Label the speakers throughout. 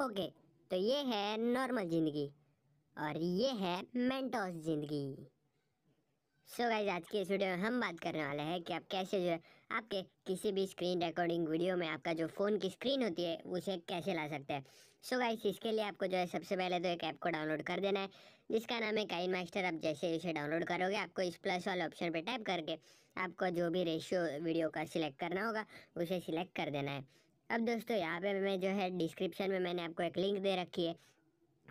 Speaker 1: okay तो ये है नॉर्मल ज़िंदगी और ये है मेंटोस ज़िंदगी सो गाइज आज के इस वीडियो में हम बात करने वाले हैं कि आप कैसे जो है आपके किसी भी स्क्रीन रिकॉर्डिंग वीडियो में आपका जो फ़ोन की स्क्रीन होती है उसे कैसे ला सकते हैं सो गाइज इसके लिए आपको जो है सबसे पहले तो एक ऐप को डाउनलोड कर देना है जिसका नाम है काइन मास्टर आप जैसे इसे डाउनलोड करोगे आपको इस प्लस वाले ऑप्शन पर टाइप करके आपको जो भी रेशियो वीडियो का सिलेक्ट करना होगा उसे सिलेक्ट कर देना है अब दोस्तों यहाँ पे मैं जो है डिस्क्रिप्शन में मैंने आपको एक लिंक दे रखी है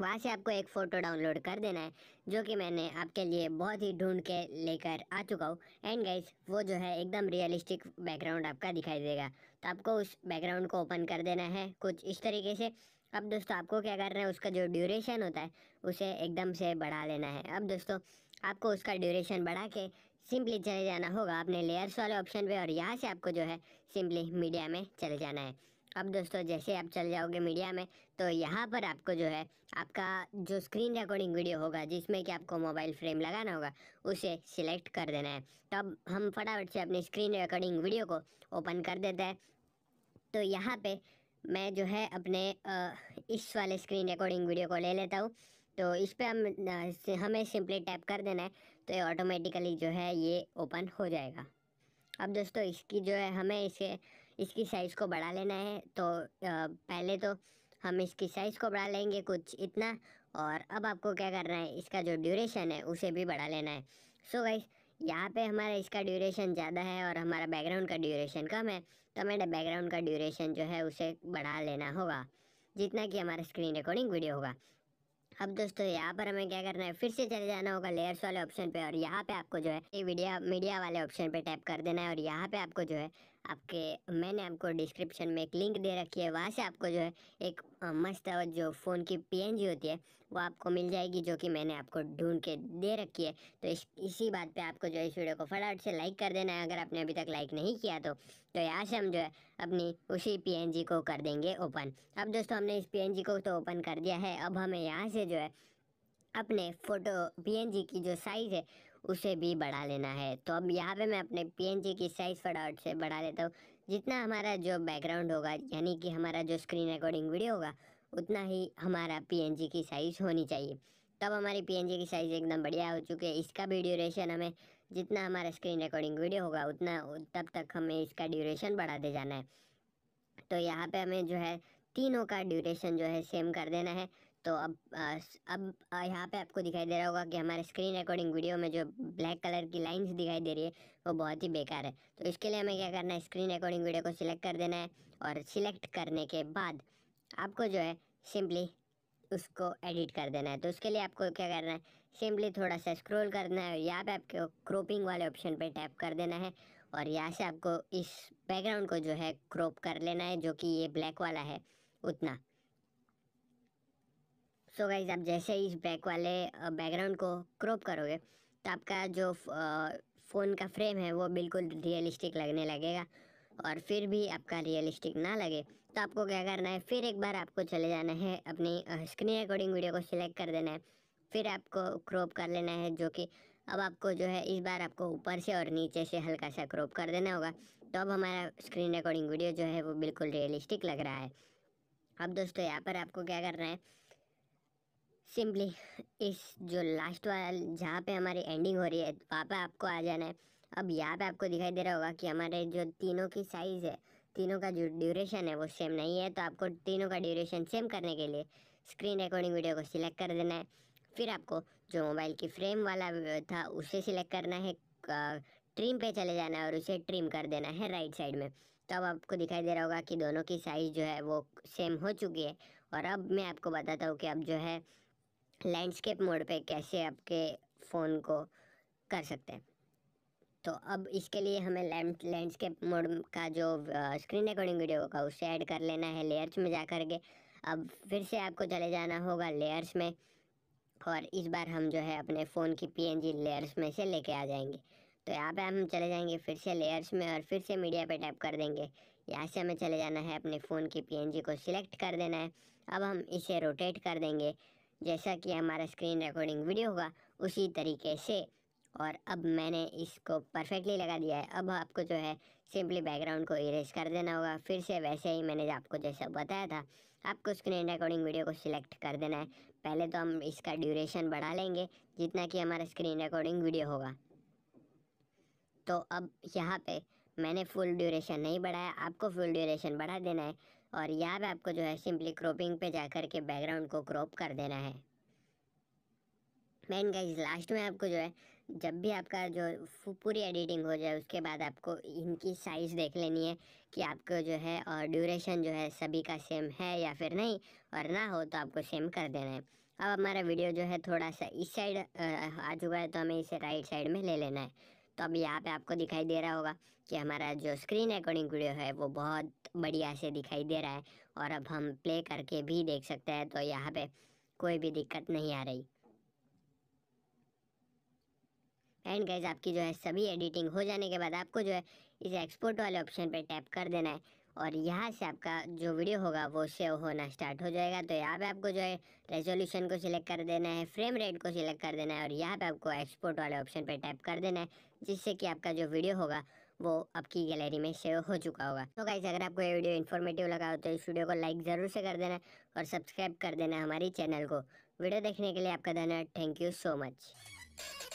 Speaker 1: वहाँ से आपको एक फ़ोटो डाउनलोड कर देना है जो कि मैंने आपके लिए बहुत ही ढूंढ के लेकर आ चुका हूँ एंड गाइस वो जो है एकदम रियलिस्टिक बैकग्राउंड आपका दिखाई देगा तो आपको उस बैकग्राउंड को ओपन कर देना है कुछ इस तरीके से अब दोस्तों आपको क्या करना है उसका जो ड्यूरेशन होता है उसे एकदम से बढ़ा लेना है अब दोस्तों आपको उसका ड्यूरेशन बढ़ा के सिंपली चले जाना होगा अपने लेयर्स वाले ऑप्शन पर और यहाँ से आपको जो है सिंपली मीडिया में चले जाना है अब दोस्तों जैसे आप चल जाओगे मीडिया में तो यहाँ पर आपको जो है आपका जो स्क्रीन रिकॉर्डिंग वीडियो होगा जिसमें कि आपको मोबाइल फ्रेम लगाना होगा उसे सिलेक्ट कर देना है तब तो हम फटाफट से अपनी स्क्रीन रिकॉर्डिंग वीडियो को ओपन कर देते हैं तो यहाँ पे मैं जो है अपने इस वाले स्क्रीन रिकॉर्डिंग वीडियो को ले लेता हूँ तो इस पर हम हमें सिंपली टैप कर देना है तो ये ऑटोमेटिकली जो है ये ओपन हो जाएगा अब दोस्तों इसकी जो है हमें इसे इसकी साइज़ को बढ़ा लेना है तो पहले तो हम इसकी साइज़ को बढ़ा लेंगे कुछ इतना और अब आपको क्या करना है इसका जो ड्यूरेशन है उसे भी बढ़ा लेना है सो so गाइस यहाँ पे हमारा इसका ड्यूरेशन ज़्यादा है और हमारा बैकग्राउंड का ड्यूरेशन कम है तो हमें बैकग्राउंड का ड्यूरेशन जो है उसे बढ़ा लेना होगा जितना कि हमारा स्क्रीन रिकॉर्डिंग वीडियो होगा अब दोस्तों यहाँ पर हमें क्या करना है फिर से चले जाना होगा लेयर्स वाले ऑप्शन पे और यहाँ पे आपको जो है मीडिया मीडिया वाले ऑप्शन पे टैप कर देना है और यहाँ पे आपको जो है आपके मैंने आपको डिस्क्रिप्शन में एक लिंक दे रखी है वहाँ से आपको जो है एक मस्त जो फ़ोन की पीएनजी होती है वो आपको मिल जाएगी जो कि मैंने आपको ढूंढ के दे रखी है तो इस इसी बात पे आपको जो है इस वीडियो को फटाफट से लाइक कर देना है अगर आपने अभी तक लाइक नहीं किया तो तो यहाँ से हम जो है अपनी उसी पी को कर देंगे ओपन अब दोस्तों हमने इस पी को तो ओपन कर दिया है अब हमें यहाँ से जो है अपने फ़ोटो पीएनजी की जो साइज़ है उसे भी बढ़ा लेना है तो अब यहाँ पे मैं अपने पी की साइज़ फटाफट से बढ़ा लेता हूँ जितना हमारा जो बैकग्राउंड होगा यानी कि हमारा जो स्क्रीन रिकॉर्डिंग वीडियो होगा उतना ही हमारा पी की साइज़ होनी चाहिए तब हमारी पी की साइज़ एकदम बढ़िया हो चुकी है इसका भी ड्यूरेशन हमें जितना हमारा स्क्रीन रिकॉर्डिंग वीडियो होगा उतना तब तक हमें इसका ड्यूरेशन बढ़ाते जाना है तो यहाँ पे हमें जो है तीनों का ड्यूरेशन जो है सेम कर देना है तो अब अब यहाँ पे आपको दिखाई दे रहा होगा कि हमारे स्क्रीन रिकॉर्डिंग वीडियो में जो ब्लैक कलर की लाइंस दिखाई दे रही है वो बहुत ही बेकार है तो इसके लिए हमें क्या करना है स्क्रीन रिकॉर्डिंग वीडियो को सिलेक्ट कर देना है और सिलेक्ट करने के बाद आपको जो है सिंपली उसको एडिट कर देना है तो उसके लिए आपको क्या करना है सिंपली थोड़ा सा स्क्रोल करना है यहाँ पे आपको क्रोपिंग वाले ऑप्शन पर टैप कर देना है और यहाँ से आपको इस बैकग्राउंड को जो है क्रोप कर लेना है जो कि ये ब्लैक वाला है उतना सो तो गाइज आप जैसे ही इस बैक वाले बैकग्राउंड को क्रॉप करोगे तो आपका जो फ़ोन का फ्रेम है वो बिल्कुल रियलिस्टिक लगने लगेगा और फिर भी आपका रियलिस्टिक ना लगे तो आपको क्या करना है फिर एक बार आपको चले जाना है अपनी स्क्रीन रिकॉर्डिंग वीडियो को सिलेक्ट कर देना है फिर आपको क्रॉप कर लेना है जो कि अब आपको जो है इस बार आपको ऊपर से और नीचे से हल्का सा क्रॉप कर देना होगा तो अब हमारा स्क्रीन रिकॉर्डिंग वीडियो जो है वो बिल्कुल रियलिस्टिक लग रहा है अब दोस्तों यहाँ पर आपको क्या करना है सिंपली इस जो लास्ट वाला जहाँ पे हमारी एंडिंग हो रही है वहाँ पे आपको आ जाना है अब यहाँ पे आपको दिखाई दे रहा होगा कि हमारे जो तीनों की साइज़ है तीनों का जो ड्यूरेशन है वो सेम नहीं है तो आपको तीनों का ड्यूरेशन सेम करने के लिए स्क्रीन रिकॉर्डिंग वीडियो को सिलेक्ट कर देना है फिर आपको जो मोबाइल की फ्रेम वाला था उसे सिलेक्ट करना है ट्रिम पे चले जाना है और उसे ट्रिम कर देना है राइट साइड में तो अब आपको दिखाई दे रहा होगा कि दोनों की साइज़ जो है वो सेम हो चुकी है और अब मैं आपको बताता हूँ कि अब जो है लैंडस्केप मोड पे कैसे आपके फ़ोन को कर सकते हैं तो अब इसके लिए हमें लैंड लैंडस्केप मोड का जो स्क्रीन रिकॉर्डिंग वीडियो होगा उससे ऐड कर लेना है लेयर्स में जा कर के अब फिर से आपको चले जाना होगा लेयर्स में और इस बार हम जो है अपने फ़ोन की पीएनजी लेयर्स में से लेके आ जाएंगे तो यहाँ पे हम चले जाएंगे फिर से लेयर्स में और फिर से मीडिया पे टैप कर देंगे यहाँ से हमें चले जाना है अपने फ़ोन की पीएनजी को सिलेक्ट कर देना है अब हम इसे रोटेट कर देंगे जैसा कि हमारा स्क्रीन रिकॉर्डिंग वीडियो होगा उसी तरीके से और अब मैंने इसको परफेक्टली लगा दिया है अब आपको जो है सिंपली बैकग्राउंड को इरेज कर देना होगा फिर से वैसे ही मैंने आपको जैसा बताया था आपको स्क्रीन रिकॉर्डिंग वीडियो को सिलेक्ट कर देना है पहले तो हम इसका ड्यूरेशन बढ़ा लेंगे जितना कि हमारा स्क्रीन रिकॉर्डिंग वीडियो होगा तो अब यहाँ पे मैंने फुल ड्यूरेशन नहीं बढ़ाया आपको फुल ड्यूरेशन बढ़ा देना है और यहाँ पे आपको जो है सिंपली क्रॉपिंग पे जा कर के बैकग्राउंड को क्रॉप कर देना है मैन गाइज लास्ट में आपको जो है जब भी आपका जो पूरी एडिटिंग हो जाए उसके बाद आपको इनकी साइज़ देख लेनी है कि आपको जो है और ड्यूरेशन जो है सभी का सेम है या फिर नहीं और ना हो तो आपको सेम कर देना है अब हमारा वीडियो जो है थोड़ा सा इस साइड आ चुका है तो हमें इसे राइट साइड में ले लेना है तो अब यहाँ पे आपको दिखाई दे रहा होगा कि हमारा जो स्क्रीन रिकॉर्डिंग वीडियो है वो बहुत बढ़िया से दिखाई दे रहा है और अब हम प्ले करके भी देख सकते हैं तो यहाँ पे कोई भी दिक्कत नहीं आ रही एंड गैज आपकी जो है सभी एडिटिंग हो जाने के बाद आपको जो है इस एक्सपोर्ट वाले ऑप्शन पे टैप कर देना है और यहाँ से आपका जो वीडियो होगा वो सेव होना स्टार्ट हो जाएगा तो यहाँ पे आपको जो है रेजोल्यूशन को सिलेक्ट कर देना है फ्रेम रेट को सिलेक्ट कर देना है और यहाँ पे आपको एक्सपोर्ट वाले ऑप्शन पे टैप कर देना है जिससे कि आपका जो वीडियो होगा वो आपकी गैलरी में सेव हो चुका होगा तो गाइज अगर आपको ये वीडियो इन्फॉर्मेटिव लगा हो तो इस वीडियो को लाइक ज़रूर से कर देना और सब्सक्राइब कर देना हमारी चैनल को वीडियो देखने के लिए आपका धन्यवाद थैंक यू सो मच